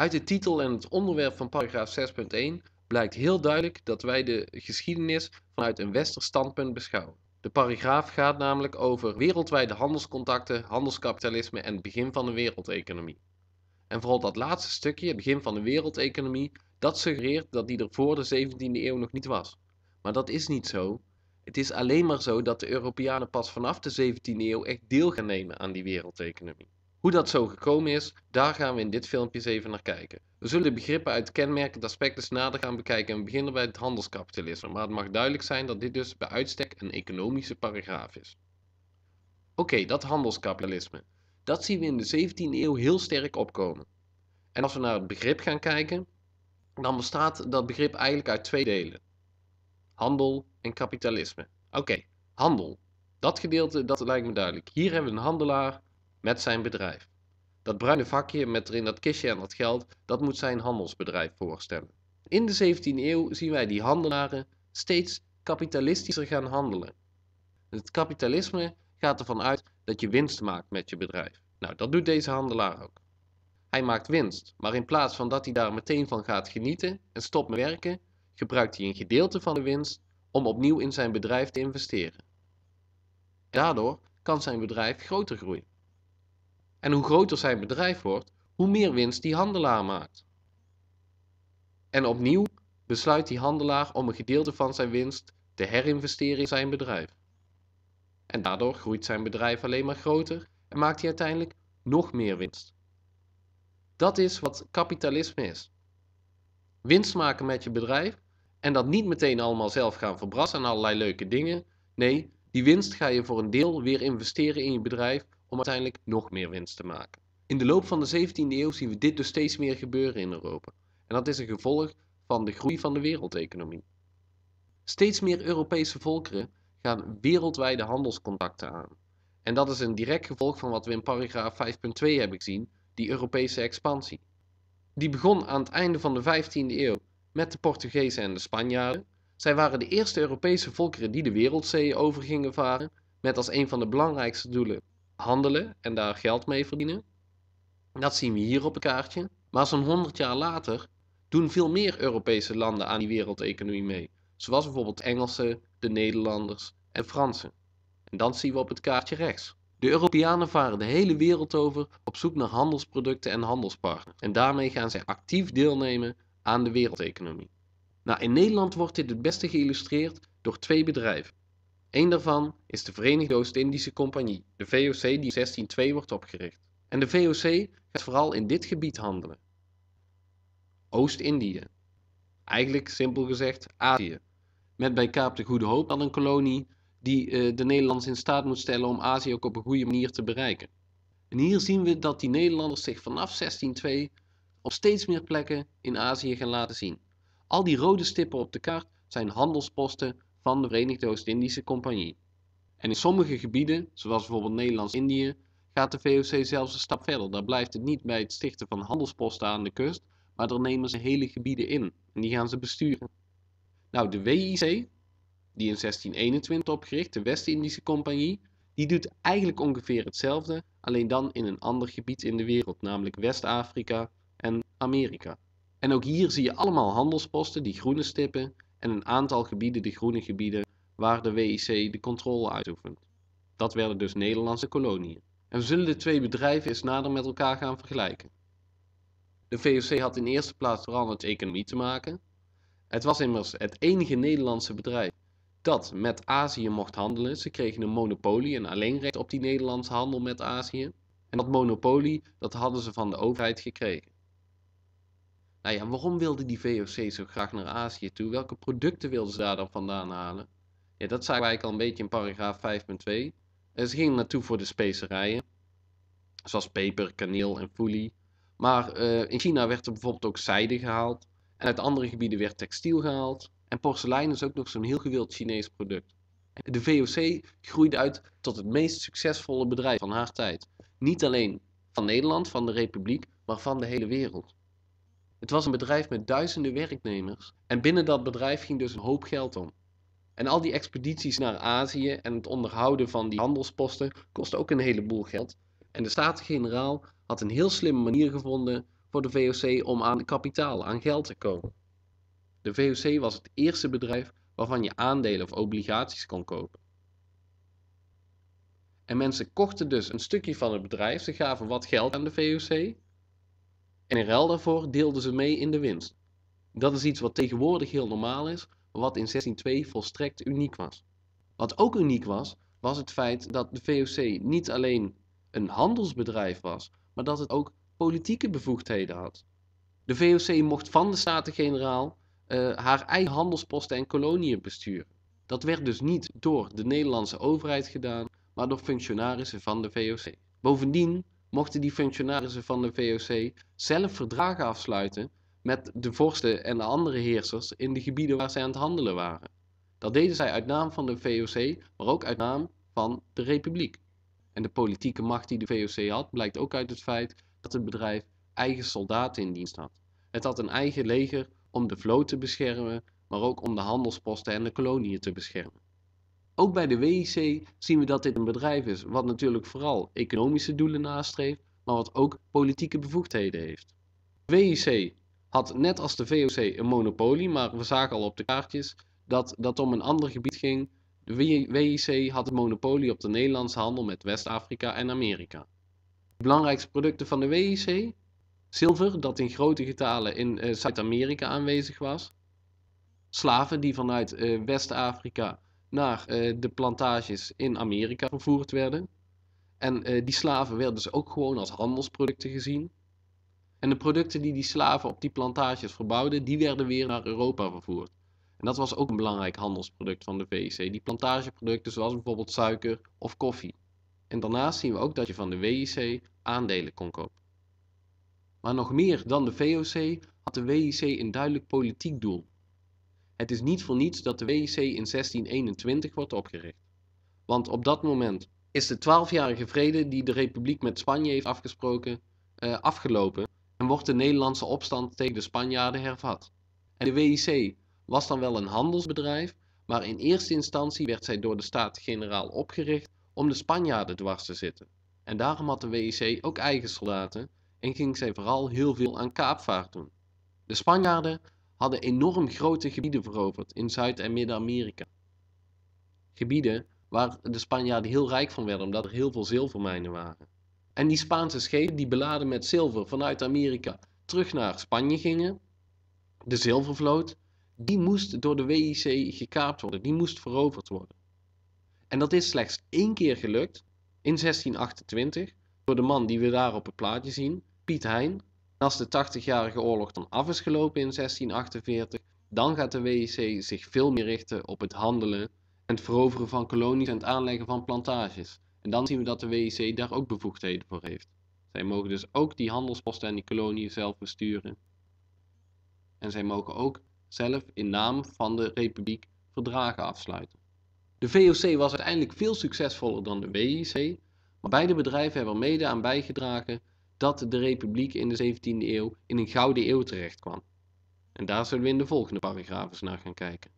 Uit de titel en het onderwerp van paragraaf 6.1 blijkt heel duidelijk dat wij de geschiedenis vanuit een Wester standpunt beschouwen. De paragraaf gaat namelijk over wereldwijde handelscontacten, handelskapitalisme en het begin van de wereldeconomie. En vooral dat laatste stukje, het begin van de wereldeconomie, dat suggereert dat die er voor de 17e eeuw nog niet was. Maar dat is niet zo. Het is alleen maar zo dat de Europeanen pas vanaf de 17e eeuw echt deel gaan nemen aan die wereldeconomie. Hoe dat zo gekomen is, daar gaan we in dit filmpje eens even naar kijken. We zullen de begrippen uit kenmerkende aspecten nader gaan bekijken en beginnen bij het handelskapitalisme, maar het mag duidelijk zijn dat dit dus bij uitstek een economische paragraaf is. Oké, dat handelskapitalisme. Dat zien we in de 17e eeuw heel sterk opkomen. En als we naar het begrip gaan kijken, dan bestaat dat begrip eigenlijk uit twee delen. Handel en kapitalisme. Oké, handel. Dat gedeelte, dat lijkt me duidelijk. Hier hebben we een handelaar met zijn bedrijf. Dat bruine vakje met erin dat kistje en dat geld, dat moet zijn handelsbedrijf voorstellen. In de 17e eeuw zien wij die handelaren steeds kapitalistischer gaan handelen. Het kapitalisme gaat ervan uit dat je winst maakt met je bedrijf. Nou, dat doet deze handelaar ook. Hij maakt winst, maar in plaats van dat hij daar meteen van gaat genieten en stopt met werken, gebruikt hij een gedeelte van de winst om opnieuw in zijn bedrijf te investeren. Daardoor kan zijn bedrijf groter groeien. En hoe groter zijn bedrijf wordt, hoe meer winst die handelaar maakt. En opnieuw besluit die handelaar om een gedeelte van zijn winst te herinvesteren in zijn bedrijf. En daardoor groeit zijn bedrijf alleen maar groter en maakt hij uiteindelijk nog meer winst. Dat is wat kapitalisme is. Winst maken met je bedrijf en dat niet meteen allemaal zelf gaan verbrassen aan allerlei leuke dingen. Nee, die winst ga je voor een deel weer investeren in je bedrijf om uiteindelijk nog meer winst te maken. In de loop van de 17e eeuw zien we dit dus steeds meer gebeuren in Europa. En dat is een gevolg van de groei van de wereldeconomie. Steeds meer Europese volkeren gaan wereldwijde handelscontacten aan. En dat is een direct gevolg van wat we in paragraaf 5.2 hebben gezien, die Europese expansie. Die begon aan het einde van de 15e eeuw met de Portugezen en de Spanjaarden. Zij waren de eerste Europese volkeren die de wereldzeeën overgingen varen, met als een van de belangrijkste doelen handelen en daar geld mee verdienen. Dat zien we hier op een kaartje. Maar zo'n 100 jaar later doen veel meer Europese landen aan die wereldeconomie mee. Zoals bijvoorbeeld Engelsen, de Nederlanders en Fransen. En dan zien we op het kaartje rechts. De Europeanen varen de hele wereld over op zoek naar handelsproducten en handelspartners. En daarmee gaan zij actief deelnemen aan de wereldeconomie. Nou, in Nederland wordt dit het beste geïllustreerd door twee bedrijven. Eén daarvan is de Verenigde Oost-Indische Compagnie, de VOC, die in 1602 wordt opgericht. En de VOC gaat vooral in dit gebied handelen. Oost-Indië. Eigenlijk simpel gezegd Azië. Met bij Kaap de Goede Hoop dan een kolonie die eh, de Nederlanders in staat moet stellen om Azië ook op een goede manier te bereiken. En hier zien we dat die Nederlanders zich vanaf 1602 op steeds meer plekken in Azië gaan laten zien. Al die rode stippen op de kaart zijn handelsposten van de Verenigde Oost-Indische Compagnie. En in sommige gebieden, zoals bijvoorbeeld Nederlands-Indië, gaat de VOC zelfs een stap verder. Daar blijft het niet bij het stichten van handelsposten aan de kust, maar daar nemen ze hele gebieden in en die gaan ze besturen. Nou, de WIC, die in 1621 opgericht, de West-Indische Compagnie, die doet eigenlijk ongeveer hetzelfde, alleen dan in een ander gebied in de wereld, namelijk West-Afrika en Amerika. En ook hier zie je allemaal handelsposten, die groene stippen, en een aantal gebieden de groene gebieden waar de WIC de controle uitoefent. Dat werden dus Nederlandse koloniën. En we zullen de twee bedrijven eens nader met elkaar gaan vergelijken. De VOC had in eerste plaats vooral met economie te maken. Het was immers het enige Nederlandse bedrijf dat met Azië mocht handelen. Ze kregen een monopolie en alleenrecht op die Nederlandse handel met Azië. En dat monopolie dat hadden ze van de overheid gekregen. Nou ja, waarom wilde die VOC zo graag naar Azië toe? Welke producten wilden ze daar dan vandaan halen? Ja, dat zagen wij al een beetje in paragraaf 5.2. Ze gingen naartoe voor de specerijen, zoals peper, kaneel en foelie. Maar eh, in China werd er bijvoorbeeld ook zijde gehaald. En uit andere gebieden werd textiel gehaald. En porselein is ook nog zo'n heel gewild Chinees product. De VOC groeide uit tot het meest succesvolle bedrijf van haar tijd. Niet alleen van Nederland, van de Republiek, maar van de hele wereld. Het was een bedrijf met duizenden werknemers en binnen dat bedrijf ging dus een hoop geld om. En al die expedities naar Azië en het onderhouden van die handelsposten kostte ook een heleboel geld. En de Staten-Generaal had een heel slimme manier gevonden voor de VOC om aan kapitaal, aan geld te komen. De VOC was het eerste bedrijf waarvan je aandelen of obligaties kon kopen. En mensen kochten dus een stukje van het bedrijf, ze gaven wat geld aan de VOC en in ruil daarvoor deelden ze mee in de winst. Dat is iets wat tegenwoordig heel normaal is, wat in 1602 volstrekt uniek was. Wat ook uniek was, was het feit dat de VOC niet alleen een handelsbedrijf was, maar dat het ook politieke bevoegdheden had. De VOC mocht van de Staten-Generaal eh, haar eigen handelsposten en koloniën besturen. Dat werd dus niet door de Nederlandse overheid gedaan, maar door functionarissen van de VOC. Bovendien mochten die functionarissen van de VOC zelf verdragen afsluiten met de vorsten en de andere heersers in de gebieden waar zij aan het handelen waren. Dat deden zij uit naam van de VOC, maar ook uit naam van de Republiek. En de politieke macht die de VOC had, blijkt ook uit het feit dat het bedrijf eigen soldaten in dienst had. Het had een eigen leger om de vloot te beschermen, maar ook om de handelsposten en de koloniën te beschermen. Ook bij de WIC zien we dat dit een bedrijf is wat natuurlijk vooral economische doelen nastreeft, maar wat ook politieke bevoegdheden heeft. De WIC had net als de VOC een monopolie, maar we zagen al op de kaartjes dat dat om een ander gebied ging. De WIC had het monopolie op de Nederlandse handel met West-Afrika en Amerika. De belangrijkste producten van de WIC? Zilver, dat in grote getalen in eh, Zuid-Amerika aanwezig was. Slaven die vanuit eh, West-Afrika naar eh, de plantages in Amerika vervoerd werden. En eh, die slaven werden dus ook gewoon als handelsproducten gezien. En de producten die die slaven op die plantages verbouwden, die werden weer naar Europa vervoerd. En dat was ook een belangrijk handelsproduct van de VEC. Die plantageproducten zoals bijvoorbeeld suiker of koffie. En daarnaast zien we ook dat je van de WIC e aandelen kon kopen. Maar nog meer dan de VOC had de WIC e een duidelijk politiek doel. Het is niet voor niets dat de WIC in 1621 wordt opgericht. Want op dat moment is de 12-jarige vrede die de Republiek met Spanje heeft afgesproken eh, afgelopen en wordt de Nederlandse opstand tegen de Spanjaarden hervat. En de WIC was dan wel een handelsbedrijf, maar in eerste instantie werd zij door de Staten-Generaal opgericht om de Spanjaarden dwars te zitten. En daarom had de WIC ook eigen soldaten en ging zij vooral heel veel aan kaapvaart doen. De Spanjaarden hadden enorm grote gebieden veroverd in Zuid- en Midden-Amerika. Gebieden waar de Spanjaarden heel rijk van werden, omdat er heel veel zilvermijnen waren. En die Spaanse schepen die beladen met zilver vanuit Amerika terug naar Spanje gingen, de zilvervloot, die moest door de WIC gekaapt worden, die moest veroverd worden. En dat is slechts één keer gelukt, in 1628, door de man die we daar op het plaatje zien, Piet Hein, als de 80-jarige oorlog dan af is gelopen in 1648, dan gaat de WIC zich veel meer richten op het handelen en het veroveren van kolonies en het aanleggen van plantages. En dan zien we dat de WEC daar ook bevoegdheden voor heeft. Zij mogen dus ook die handelsposten en die koloniën zelf besturen. En zij mogen ook zelf in naam van de republiek verdragen afsluiten. De VOC was uiteindelijk veel succesvoller dan de WIC, maar beide bedrijven hebben er mede aan bijgedragen dat de republiek in de 17e eeuw in een gouden eeuw terecht kwam. En daar zullen we in de volgende paragrafen naar gaan kijken.